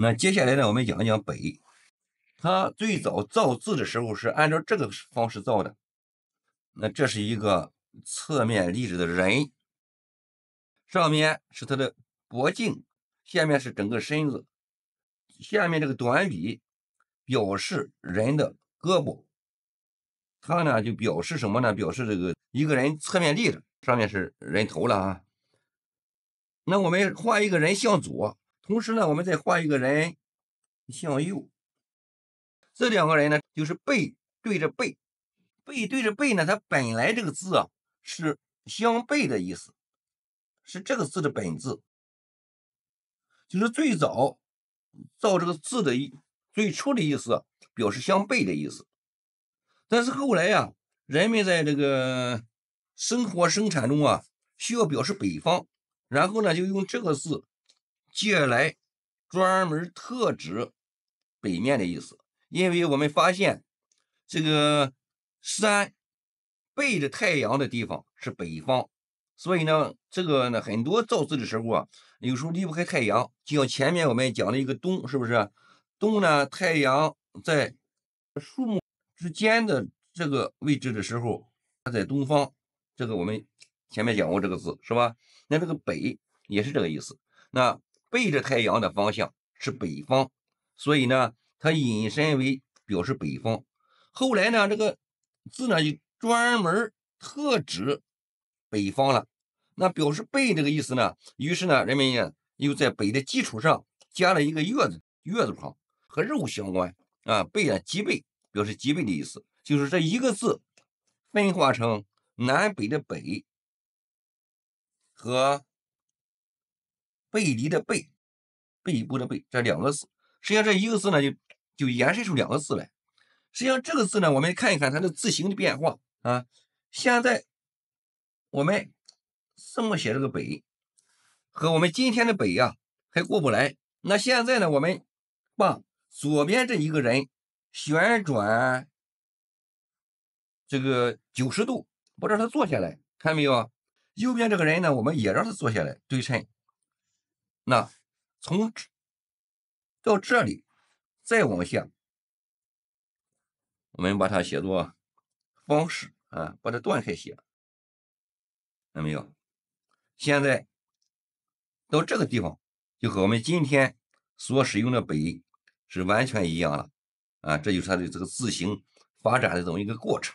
那接下来呢？我们讲一讲北，他最早造字的时候是按照这个方式造的。那这是一个侧面立着的人，上面是他的脖颈，下面是整个身子，下面这个短笔表示人的胳膊。他呢就表示什么呢？表示这个一个人侧面立着，上面是人头了啊。那我们画一个人向左。同时呢，我们再画一个人向右，这两个人呢就是背对着背，背对着背呢，它本来这个字啊是相背的意思，是这个字的本字，就是最早造这个字的最初的意思表示相背的意思。但是后来呀，人们在这个生活生产中啊需要表示北方，然后呢就用这个字。借来专门特指北面的意思，因为我们发现这个山背着太阳的地方是北方，所以呢，这个呢很多造字的时候啊，有时候离不开太阳。就像前面我们讲了一个东，是不是？东呢，太阳在树木之间的这个位置的时候，它在东方。这个我们前面讲过这个字是吧？那这个北也是这个意思。那背着太阳的方向是北方，所以呢，它引申为表示北方。后来呢，这个字呢就专门特指北方了。那表示背这个意思呢，于是呢，人们也又在“北”的基础上加了一个“月”字，“月”字旁和肉相关啊，背啊，脊背，表示脊背的意思。就是这一个字分化成南北的“北”和。背离的背，背部的背，这两个字，实际上这一个字呢，就就延伸出两个字来。实际上这个字呢，我们看一看它的字形的变化啊。现在我们这么写这个“北，和我们今天的“北呀，还过不来。那现在呢，我们把左边这一个人旋转这个九十度，我让他坐下来，看没有？右边这个人呢，我们也让他坐下来，对称。那从到这里再往下，我们把它写作方式啊，把它断开写，看到没有？现在到这个地方就和我们今天所使用的“北”是完全一样了啊，这就是它的这个字形发展的这么一个过程。